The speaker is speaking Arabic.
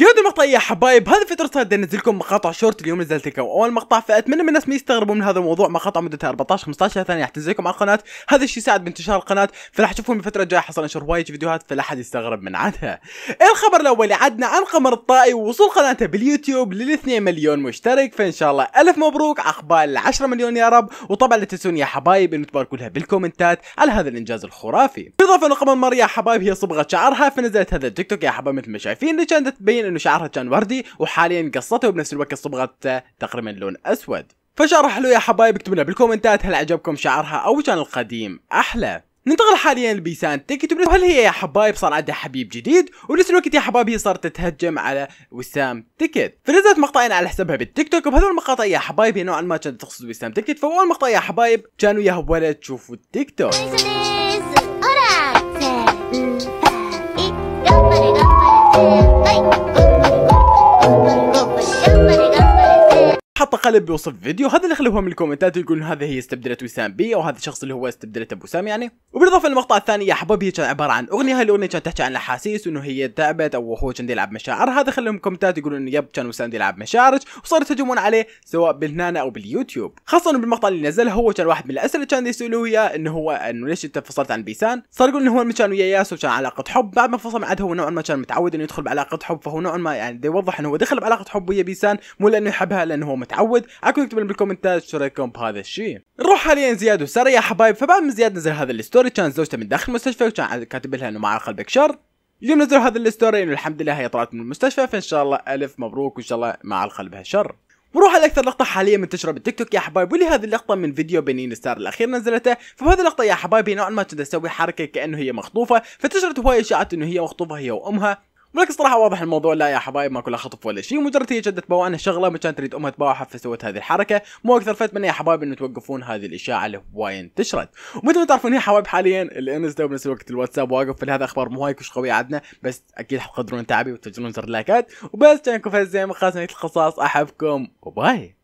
جود المقطع يا حبايب هذه فترة صار انزل لكم مقاطع شورت اليوم نزلت لكم اول مقطع فاتمنى من الناس ما يستغربوا من هذا الموضوع مقاطع مدتها 14 15 ثانية راح تنزل لكم على القناة هذا الشيء يساعد بانتشار القناة فراح تشوفون الفترة الجاية حصل انشر وايد فيديوهات فلا حد يستغرب من عدها الخبر الاول عدنا عن قمر الطائي ووصول قناته باليوتيوب لل 2 مليون مشترك فان شاء الله الف مبروك عقبال ال 10 مليون يا رب وطبعا لا تنسون يا حبايب انه تباركوا لها بالكومنتات على هذا الانجاز الخرافي بالاضافه ان قمر يا حبايب هي صبغه شعرها فنزلت هذا التيك توك يا حبايب مثل ما شايفين اللي كانت تبين انه شعرها كان وردي وحاليا قصته وبنفس الوقت صبغته تقريبا لون اسود فشرح له يا حبايب اكتبوا لنا بالكومنتات هل عجبكم شعرها او كان القديم احلى ننتقل حاليا لبيسان تيك تكتب هل هي يا حبايب صار عندها حبيب جديد ونفس الوقت يا حبايب هي صارت تتهجم على وسام تيكت فنزلت مقطعين على حسابها بالتيك توك وبهذول المقاطع يا حبايب هي نوعا ما كانت تقصد وسام تيكت فاول مقطع يا حبايب كانوا يا ولد شوفوا التيك توك القالب بوصف فيديو هذا اللي خلوهم من الكومنتات يقولون هذا هي استبدلت وسام بي او هذا الشخص اللي هو استبدلت ابو سام يعني وبالاضافه للمقطع الثاني يا حباب هي كان عباره عن اغنيه هاي الاغنيه كانت تحكي عن الاحاسيس وانه هي تعبت او هو كان يلعب مشاعر هذا خلوهم كومنتات يقولون يب كان وسام يلعب مشاعرك وصاروا يهجمون عليه سواء بالهنانة او باليوتيوب خاصه بالمقطع اللي نزل هو كان واحد من الاسئله كان يسالوه اياه انه هو انه ليش انت انفصلت عن بيسان صار يقول انه هو كان ويا ياس وكان علاقه حب بعد ما انفصل معه هو نوعا ما كان متعود انه يدخل بعلاقه حب فهو نوعا ما يعني يوضح انه هو دخل بعلاقه حب ويا بيسان مو لانه يحبها لانه هو متعود متعود اكو يكتب لي بالكومنتات شو رايكم بهذا الشيء نروح حاليا زياد وساره يا حبايب فبعد ما زياد نزل هذا الستوري كان زوجته من داخل المستشفى وكان كاتب لها انه مع قلبك شر اليوم نزل هذا الستوري انه الحمد لله هي طلعت من المستشفى فان شاء الله الف مبروك وان شاء الله مع قلبها شر ونروح على اكثر لقطه حاليا منتشره بالتيك توك يا حبايب واللي هذه اللقطه من فيديو بنين ستار الاخير نزلته فبهذه اللقطه يا حبايبي نوعا ما كنت حركه كانه هي مخطوفه فانتشرت هواي اشاعات انه هي مخطوفه هي وامها ولكن صراحه واضح الموضوع لا يا حبايب ما كلها خطف ولا شيء مجرد هي جدت انا شغله ما كانت تريد امها تباعها فسوت هذه الحركه مو اكثر فاتمنى يا حبايب انه توقفون هذه الاشاعه اللي هواي انتشرت ومثل ما تعرفون يا حبايب حاليا الانستا وبنفس الوقت الواتساب واقف فلهذا اخبار مو هاي كش قويه عندنا بس اكيد حتقدرون تعبي وتسجلون زر لايكات وبس كانكم فزين من خاصه الخصاص احبكم وباي